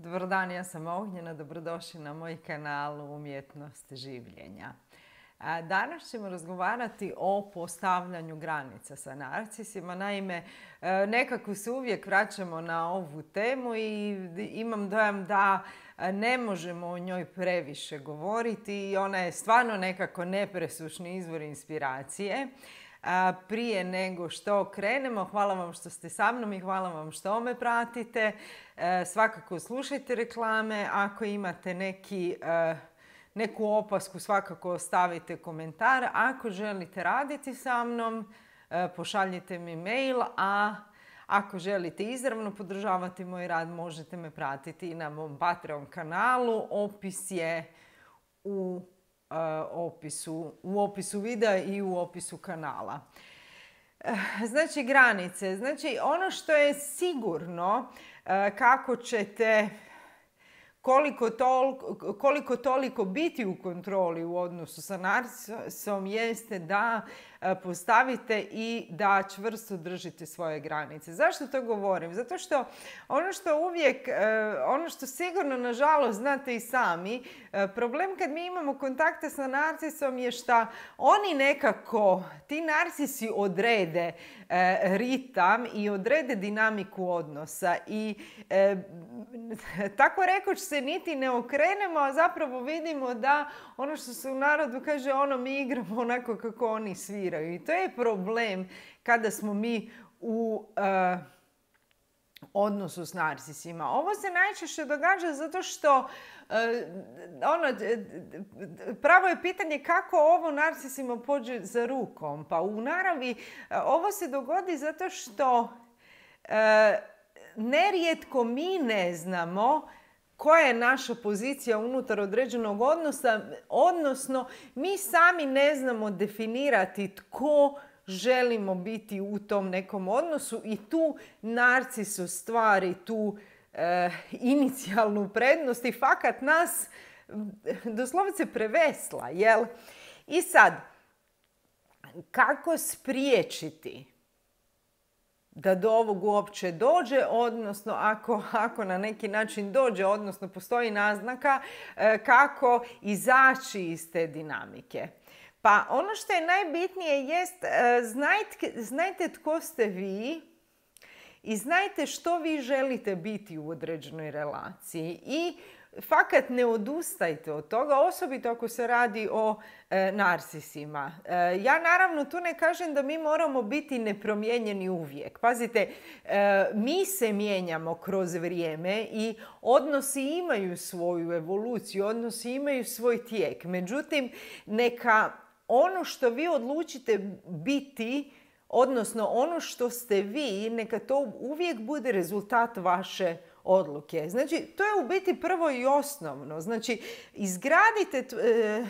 Dobar dan, ja sam Ognjena, dobrodošli na moj kanal Umjetnost življenja. Danas ćemo razgovarati o postavljanju granica sa narcisima. Naime, e, nekako se uvijek vraćamo na ovu temu i imam dojam da e, ne možemo o njoj previše govoriti i ona je stvarno nekako nepresušni izvor inspiracije. Prije nego što krenemo, hvala vam što ste sa mnom i hvala vam što me pratite. E, svakako slušajte reklame. Ako imate neki e, neku opasku svakako ostavite komentar. Ako želite raditi sa mnom, e, pošaljite mi mail, a ako želite izravno podržavati moj rad, možete me pratiti i na mom Patreon kanalu. Opis je u Eh, opisu, u opisu videa i u opisu kanala. Eh, znači granice. Znači ono što je sigurno eh, kako ćete koliko, koliko toliko biti u kontroli u odnosu sa narcisom jeste da e, postavite i da čvrsto držite svoje granice. Zašto to govorim? Zato što ono što uvijek, e, ono što sigurno nažalost znate i sami, e, problem kad mi imamo kontakte sa narcisom je što oni nekako, ti narcisi odrede ritam i odrede dinamiku odnosa i tako rekoć se niti ne okrenemo, a zapravo vidimo da ono što se u narodu kaže ono mi igramo onako kako oni sviraju. I to je problem kada smo mi u eh, odnosu s narcisima. Ovo se najčešće događa zato što eh, ono, pravo je pitanje kako ovo narcisima pođe za rukom. Pa u naravi eh, ovo se dogodi zato što nerijetko mi ne znamo koja je naša pozicija unutar određenog odnosa, odnosno mi sami ne znamo definirati tko želimo biti u tom nekom odnosu i tu narcis stvari, tu eh, inicijalnu prednost i fakat nas doslovce prevesla. Jel? I sad, kako spriječiti da do ovog uopće dođe, odnosno ako, ako na neki način dođe, odnosno postoji naznaka e, kako izaći iz te dinamike. Pa ono što je najbitnije jest e, znajte, znajte tko ste vi i znajte što vi želite biti u određenoj relaciji i fakat ne odustajte od toga, osobito ako se radi o e, narcisima. E, ja naravno tu ne kažem da mi moramo biti nepromijenjeni uvijek. Pazite, e, mi se mijenjamo kroz vrijeme i odnosi imaju svoju evoluciju, odnosi imaju svoj tijek. Međutim, neka ono što vi odlučite biti, odnosno ono što ste vi, neka to uvijek bude rezultat vaše odluke. Znači, to je u biti prvo i osnovno. Znači, izgradite, eh,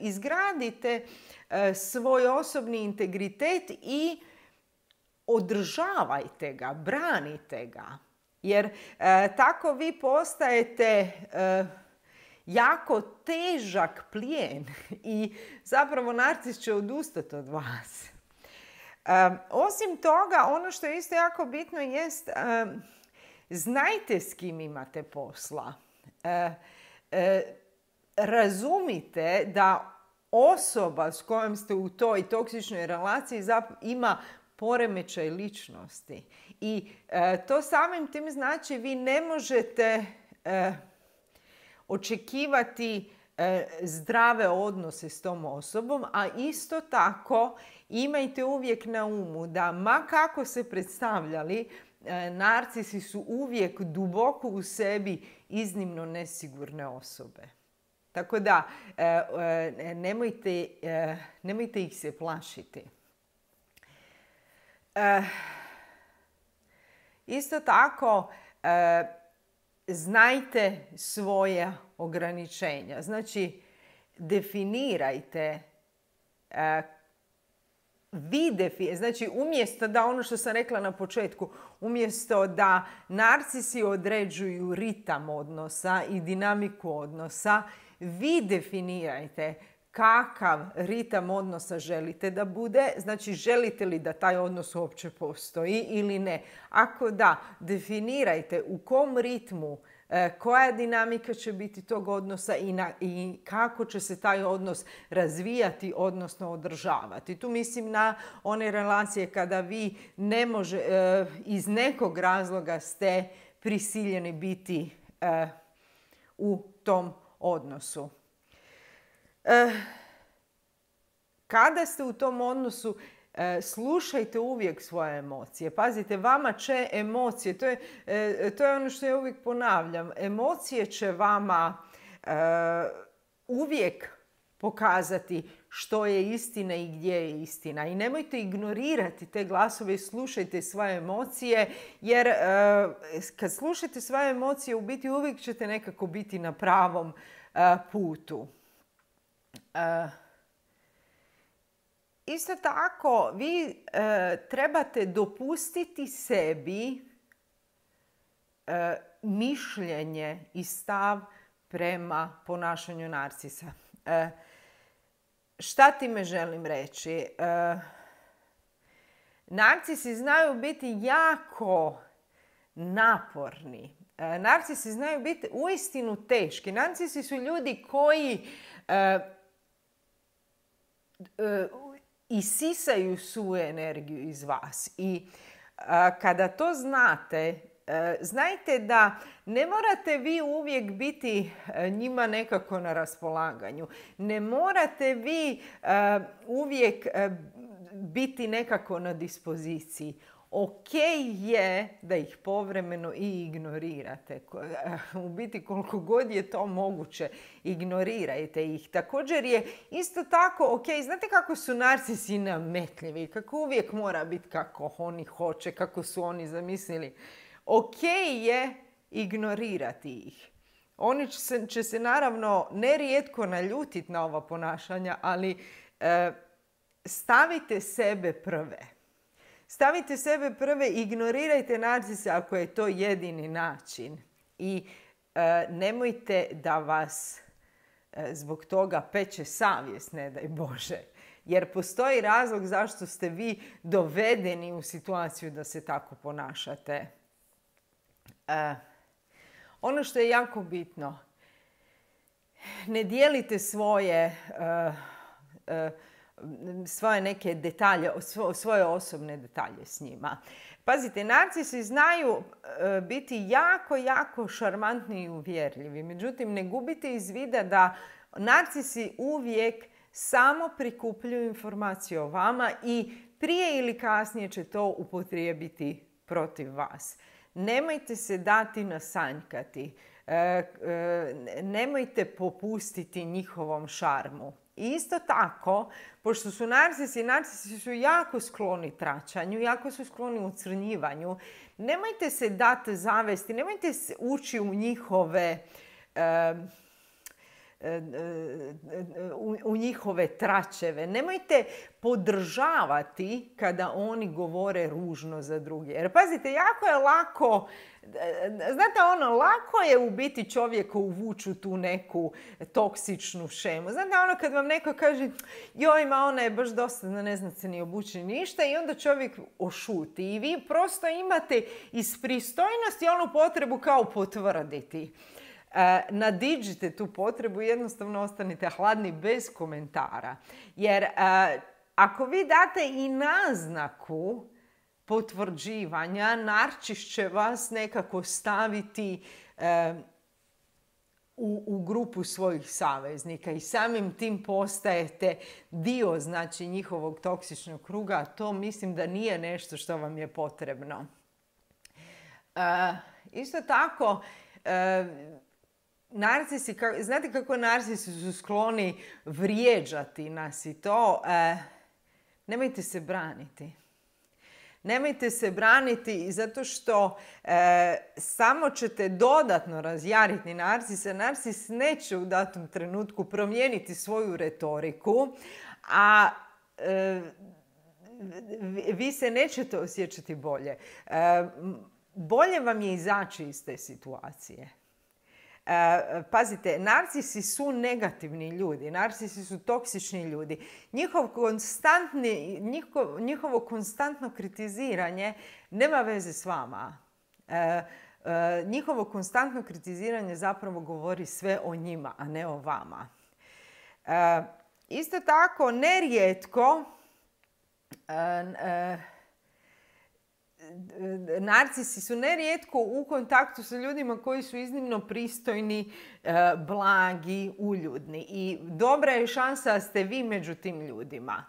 izgradite eh, svoj osobni integritet i održavajte ga, branite ga. Jer eh, tako vi postajete jako težak plijen i zapravo narcis će odustati od vas. Osim toga, ono što je isto jako bitno jest Znajte s kim imate posla. E, e, razumite da osoba s kojom ste u toj toksičnoj relaciji ima poremećaj ličnosti. I e, to samim tim znači vi ne možete očekivati zdrave odnose s tom osobom, a isto tako Imajte uvijek na umu da ma kako se predstavljali, e, narcisi su uvijek duboko u sebi iznimno nesigurne osobe. Tako da, e, e, nemojte, ih se plašiti. Isto tako, znajte svoje ograničenja. Znači, definirajte znači umjesto da ono što sam rekla na početku, umjesto da narcisi određuju ritam odnosa i dinamiku odnosa, vi definirajte kakav ritam odnosa želite da bude, znači želite li da taj odnos uopće postoji ili ne. Ako da, definirajte u kom ritmu E, koja dinamika će biti tog odnosa i, i kako će se taj odnos razvijati, odnosno održavati. Tu mislim na one relacije kada vi ne može, e, iz nekog razloga ste prisiljeni biti e, u tom odnosu. Kada ste u tom odnosu E, slušajte uvijek svoje emocije. Pazite, vama će emocije, to je, e, ono što ja uvijek ponavljam, emocije će vama e, uvijek pokazati što je istina i gdje je istina. I nemojte ignorirati te glasove i slušajte svoje emocije, jer kad slušate svoje emocije, u biti uvijek ćete nekako biti na pravom putu. Isto tako, vi e, trebate dopustiti sebi e, mišljenje i stav prema ponašanju narcisa. E, šta time želim reći? E, narcisi znaju biti jako naporni. Narcisi znaju biti uistinu teški. Narcisi su ljudi koji isisaju su energiju iz vas. I e, kada to znate, e, znajte da ne morate vi uvijek biti e, njima nekako na raspolaganju. Ne morate vi uvijek biti nekako na dispoziciji ok je da ih povremeno i ignorirate. U biti koliko god je to moguće, ignorirajte ih. Također je isto tako ok, znate kako su narcisi nametljivi, kako uvijek mora biti kako oni hoće, kako su oni zamislili. Ok je ignorirati ih. Oni će se, naravno nerijetko naljutiti na ova ponašanja, ali eh, stavite sebe prve. Stavite sebe prve, ignorirajte narcise ako je to jedini način. I e, nemojte da vas e, zbog toga peče savjest, ne daj Bože. Jer postoji razlog zašto ste vi dovedeni u situaciju da se tako ponašate. E, ono što je jako bitno, ne dijelite svoje svoje neke detalje, svoje osobne detalje s njima. Pazite, narcisi znaju e, biti jako, jako šarmantni i uvjerljivi. Međutim, ne gubite iz vida da narcisi uvijek samo prikupljuju informacije o vama i prije ili kasnije će to upotrijebiti protiv vas. Nemojte se dati nasanjkati. E, e, nemojte popustiti njihovom šarmu. Isto tako, pošto su narcisi, narcisi su jako skloni tračanju, jako su skloni ucrnjivanju. Nemojte se dati zavesti, nemojte se ući u njihove u, njihove tračeve. Nemojte podržavati kada oni govore ružno za druge. Jer pazite, jako je lako, znate ono, lako je u biti čovjeku uvuću tu neku toksičnu šemu. Znate ono kad vam neko kaže, joj ona je baš dosta, ne zna se ni obući ništa i onda čovjek ošuti. I vi prosto imate iz pristojnosti onu potrebu kao potvrditi. E, nadiđite tu potrebu i jednostavno ostanite hladni bez komentara. Jer e, ako vi date i naznaku potvrđivanja, narčiš će vas nekako staviti e, u, grupu svojih saveznika i samim tim postajete dio znači njihovog toksičnog kruga, to mislim da nije nešto što vam je potrebno. isto tako, narcisi, znate kako narcisi su skloni vrijeđati nas i to, e, nemojte se braniti. Nemojte se braniti zato što e, samo ćete dodatno razjariti narcisa. Narcis neće u datom trenutku promijeniti svoju retoriku, a e, vi se nećete osjećati bolje. E, bolje vam je izaći iz te situacije. Eh, pazite, narcisi su negativni ljudi, narcisi su toksični ljudi. Njihov konstantni, njihovo, njihovo konstantno kritiziranje nema veze s vama. Eh, eh, njihovo konstantno kritiziranje zapravo govori sve o njima, a ne o vama. Isto tako, nerijetko narcisi su nerijetko u kontaktu sa ljudima koji su iznimno pristojni, e, blagi, uljudni. I dobra je šansa da ste vi među tim ljudima.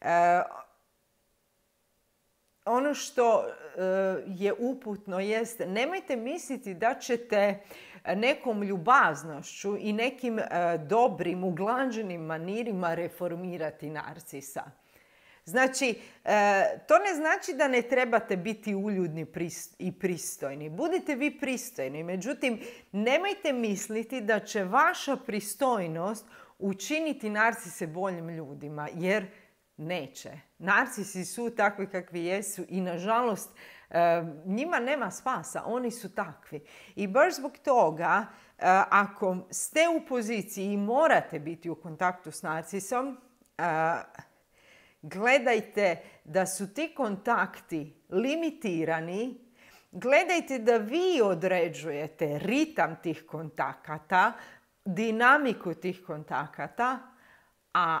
E, ono što e, je uputno jest nemojte misliti da ćete nekom ljubaznošću i nekim dobrim, uglanđenim manirima reformirati narcisa. Znači, e, to ne znači da ne trebate biti uljudni i pristojni. Budite vi pristojni, međutim, nemojte misliti da će vaša pristojnost učiniti narcise boljim ljudima, jer neće. Narcisi su takvi kakvi jesu i nažalost e, njima nema spasa, oni su takvi. I baš zbog toga, e, ako ste u poziciji i morate biti u kontaktu s narcisom, gledajte da su ti kontakti limitirani, gledajte da vi određujete ritam tih kontakata, dinamiku tih kontakata, a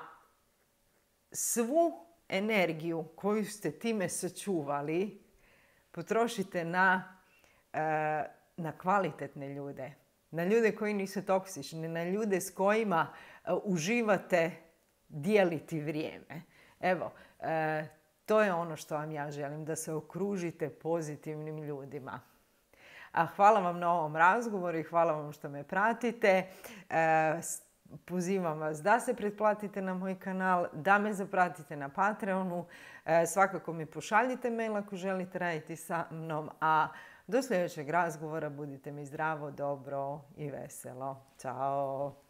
svu energiju koju ste time sačuvali potrošite na, e, na kvalitetne ljude. Na ljude koji nisu toksični, na ljude s kojima e, uživate dijeliti vrijeme. Evo, e, to je ono što vam ja želim, da se okružite pozitivnim ljudima. A hvala vam na ovom razgovoru i hvala vam što me pratite. E, pozivam vas da se pretplatite na moj kanal, da me zapratite na Patreonu. E, svakako mi pošaljite mail ako želite raditi sa mnom. A do sljedećeg razgovora budite mi zdravo, dobro i veselo. Ćao!